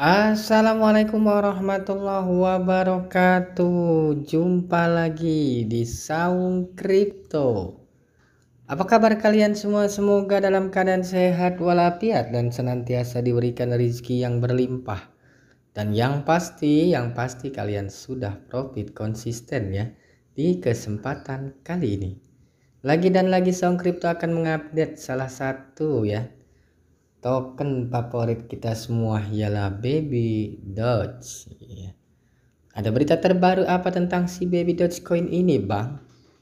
Assalamualaikum warahmatullahi wabarakatuh. Jumpa lagi di Saung Crypto. Apa kabar kalian semua? Semoga dalam keadaan sehat walafiat dan senantiasa diberikan rezeki yang berlimpah. Dan yang pasti, yang pasti kalian sudah profit konsisten ya di kesempatan kali ini. Lagi dan lagi Saung Crypto akan mengupdate salah satu ya token favorit kita semua ialah Baby Doge. Ya. Ada berita terbaru apa tentang si Baby Doge Coin ini, Bang?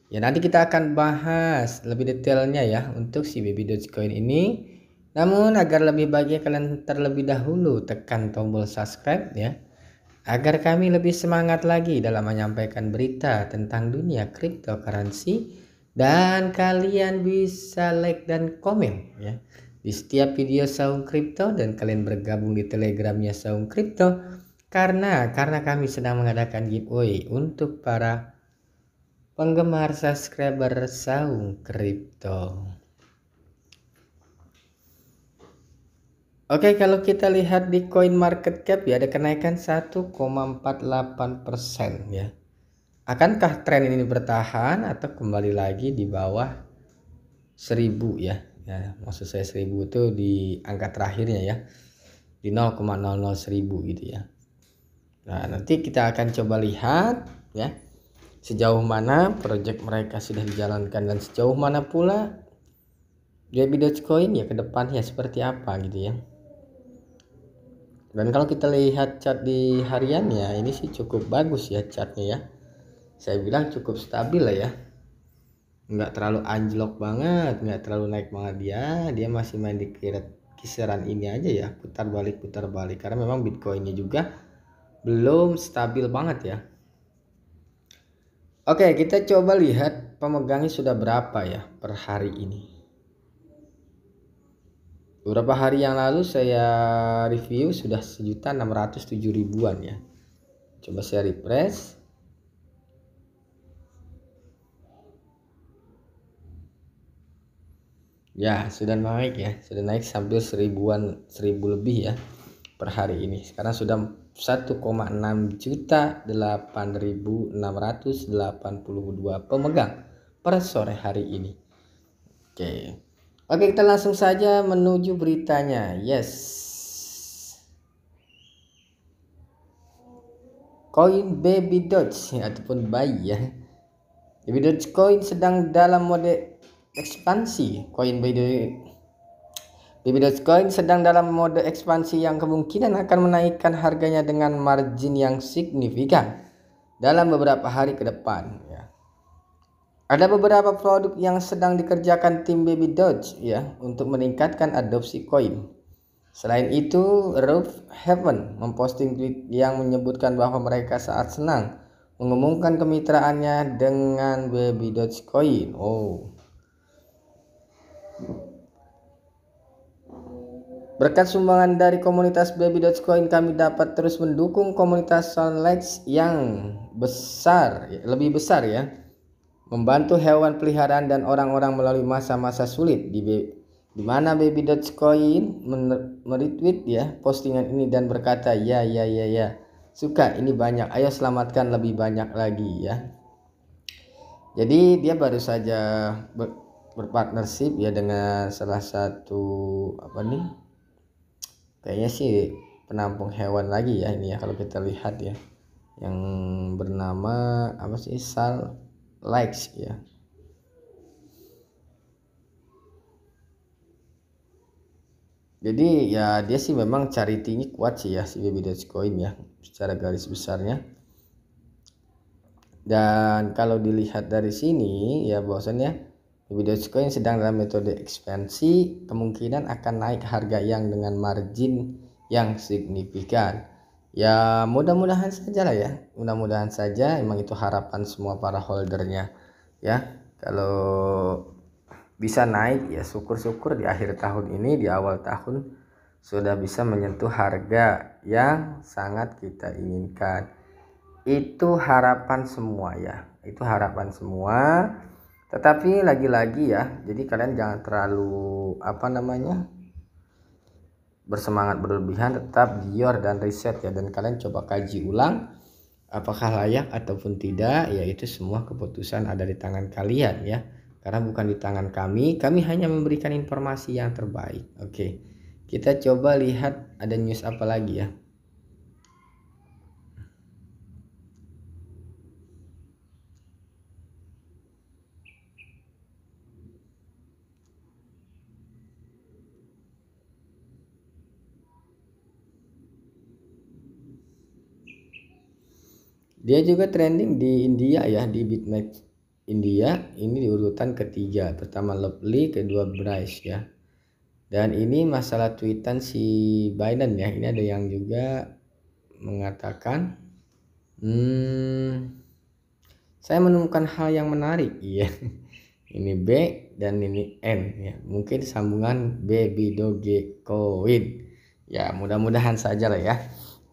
Ya, nanti kita akan bahas lebih detailnya ya untuk si Baby Doge Coin ini. Namun agar lebih bahagia kalian terlebih dahulu tekan tombol subscribe ya. Agar kami lebih semangat lagi dalam menyampaikan berita tentang dunia cryptocurrency dan kalian bisa like dan komen ya di setiap video Saung Crypto dan kalian bergabung di telegramnya Saung Crypto karena karena kami sedang mengadakan giveaway untuk para penggemar subscriber Saung Crypto. Oke, kalau kita lihat di coin market cap ya ada kenaikan 1,48% ya. Akankah tren ini bertahan atau kembali lagi di bawah 1000 ya? ya maksud saya seribu itu di angka terakhirnya ya di 0,00 seribu gitu ya nah nanti kita akan coba lihat ya sejauh mana proyek mereka sudah dijalankan dan sejauh mana pula JB Dogecoin ya ke depannya seperti apa gitu ya dan kalau kita lihat cat di hariannya ini sih cukup bagus ya catnya ya saya bilang cukup stabil lah ya nggak terlalu anjlok banget nggak terlalu naik banget dia dia masih main di kisaran ini aja ya putar balik putar balik karena memang bitcoinnya juga belum stabil banget ya oke kita coba lihat pemegangnya sudah berapa ya per hari ini beberapa hari yang lalu saya review sudah sejuta enam ratus tujuh ribuan ya coba saya refresh ya sudah naik ya sudah naik sambil seribuan seribu lebih ya per hari ini sekarang sudah 1,6 juta 8.682 pemegang per sore hari ini oke oke kita langsung saja menuju beritanya yes Coin Baby Doge ataupun bayi ya Baby Doge Coin sedang dalam mode ekspansi. koin Coinbase BB.coin sedang dalam mode ekspansi yang kemungkinan akan menaikkan harganya dengan margin yang signifikan dalam beberapa hari ke depan. Ya. Ada beberapa produk yang sedang dikerjakan tim Baby Doge ya untuk meningkatkan adopsi koin. Selain itu, Roof Heaven memposting tweet yang menyebutkan bahwa mereka saat senang mengumumkan kemitraannya dengan Baby Doge Coin. Oh. Berkat sumbangan dari komunitas Baby. Coin kami dapat terus mendukung komunitas Sunlights yang besar, lebih besar ya. Membantu hewan peliharaan dan orang-orang melalui masa-masa sulit di di mana Coin meretweet ya postingan ini dan berkata ya ya ya ya suka ini banyak ayo selamatkan lebih banyak lagi ya. Jadi dia baru saja berpartnership ya dengan salah satu apa nih kayaknya sih penampung hewan lagi ya ini ya kalau kita lihat ya yang bernama apa sih Sal Likes ya jadi ya dia sih memang cari tinggi kuat sih ya si baby coin ya secara garis besarnya dan kalau dilihat dari sini ya bahwasannya Video Dogecoin sedang dalam metode ekspansi, kemungkinan akan naik harga yang dengan margin yang signifikan. Ya mudah-mudahan saja lah ya, mudah-mudahan saja emang itu harapan semua para holdernya ya. Kalau bisa naik ya syukur-syukur di akhir tahun ini di awal tahun sudah bisa menyentuh harga yang sangat kita inginkan. Itu harapan semua ya, itu harapan semua tetapi lagi-lagi ya jadi kalian jangan terlalu apa namanya bersemangat berlebihan tetap gior dan riset ya dan kalian coba kaji ulang apakah layak ataupun tidak yaitu semua keputusan ada di tangan kalian ya karena bukan di tangan kami kami hanya memberikan informasi yang terbaik oke kita coba lihat ada news apa lagi ya Dia juga trending di India ya di Bitmap India. Ini di urutan ketiga. Pertama Lovely, kedua Bryce ya. Dan ini masalah tweetan si Biden ya. Ini ada yang juga mengatakan hmm, saya menemukan hal yang menarik. Iya. Ini B dan ini N ya. Mungkin sambungan Baby Doge Coin. Ya, mudah-mudahan saja lah ya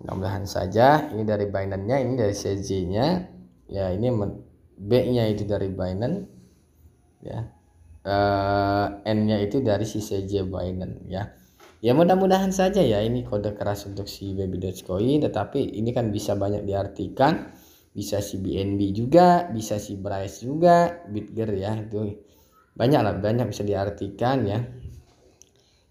mudah-mudahan saja ini dari Binance-nya ini dari CZ nya ya ini B-nya itu dari Binance ya uh, N-nya itu dari si CZ Binance ya ya mudah-mudahan saja ya ini kode keras untuk si baby dogecoin tetapi ini kan bisa banyak diartikan bisa si BNB juga bisa si Bryce juga Bitger ya itu banyak lah banyak bisa diartikan ya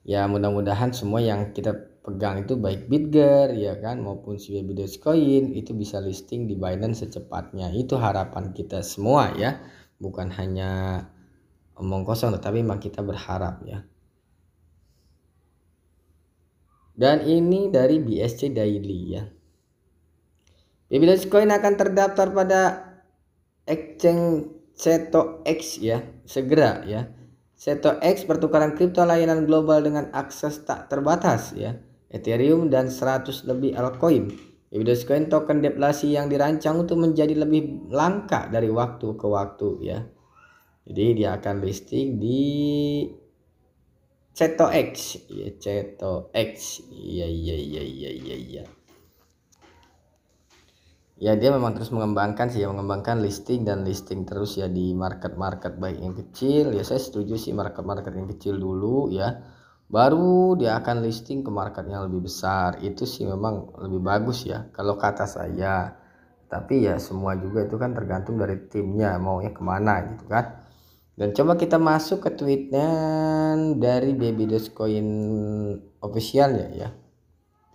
ya mudah-mudahan semua yang kita pegang itu baik Bitger ya kan maupun Sibebidus koin itu bisa listing di Binance secepatnya itu harapan kita semua ya bukan hanya omong kosong tetapi memang kita berharap ya dan ini dari BSC Daily ya Baby koin akan terdaftar pada exchange Seto X ya segera ya Seto X pertukaran kripto layanan global dengan akses tak terbatas ya Ethereum, dan 100 lebih altcoin. Dogecoin token deflasi yang dirancang untuk menjadi lebih langka dari waktu ke waktu ya. Jadi dia akan listing di CetoX, ya CetoX. Iya iya iya iya iya iya. Ya dia memang terus mengembangkan sih, ya, mengembangkan listing dan listing terus ya di market-market baik yang kecil. Ya saya setuju sih market-market yang kecil dulu ya baru dia akan listing ke market yang lebih besar itu sih memang lebih bagus ya kalau kata saya tapi ya semua juga itu kan tergantung dari timnya maunya kemana gitu kan dan coba kita masuk ke tweetnya dari baby coin official ya ya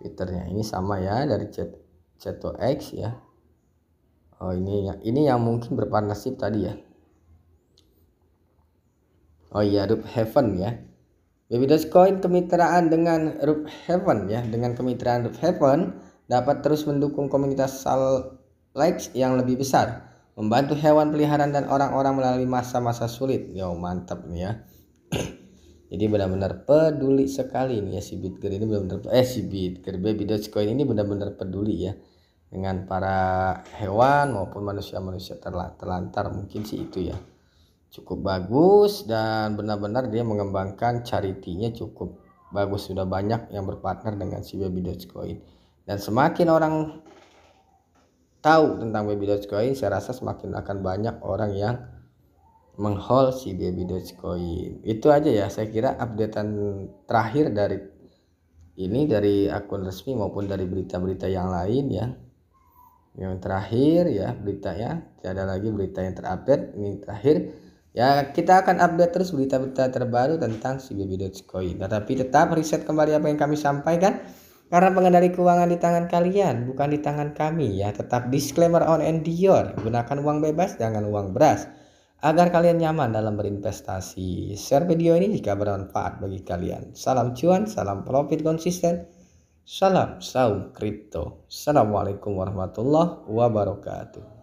twitternya ini sama ya dari chat X ya oh ini ini yang mungkin berpartnership tadi ya oh iya Rup Heaven ya Baby Coin kemitraan dengan Roof Heaven ya, dengan kemitraan Roof Heaven dapat terus mendukung komunitas Likes yang lebih besar, membantu hewan peliharaan dan orang-orang melalui masa-masa sulit. Yo, mantap nih ya. Jadi benar-benar peduli sekali nih ya si Bitger ini benar-benar eh si Bitger Baby Coin ini benar-benar peduli ya dengan para hewan maupun manusia-manusia terlantar mungkin sih itu ya cukup bagus dan benar-benar dia mengembangkan charity-nya cukup bagus sudah banyak yang berpartner dengan si baby dogecoin dan semakin orang tahu tentang baby dogecoin saya rasa semakin akan banyak orang yang menghold si baby dogecoin itu aja ya saya kira updatean terakhir dari ini dari akun resmi maupun dari berita-berita yang lain ya yang terakhir ya beritanya tidak ada lagi berita yang terupdate ini terakhir Ya, kita akan update terus berita-berita terbaru tentang si baby Dogecoin. Tetapi tetap riset kembali apa yang kami sampaikan karena pengendali keuangan di tangan kalian, bukan di tangan kami ya. Tetap disclaimer on and your. Gunakan uang bebas, jangan uang beras. Agar kalian nyaman dalam berinvestasi. Share video ini jika bermanfaat bagi kalian. Salam cuan, salam profit konsisten. Salam saum kripto. Assalamualaikum warahmatullahi wabarakatuh.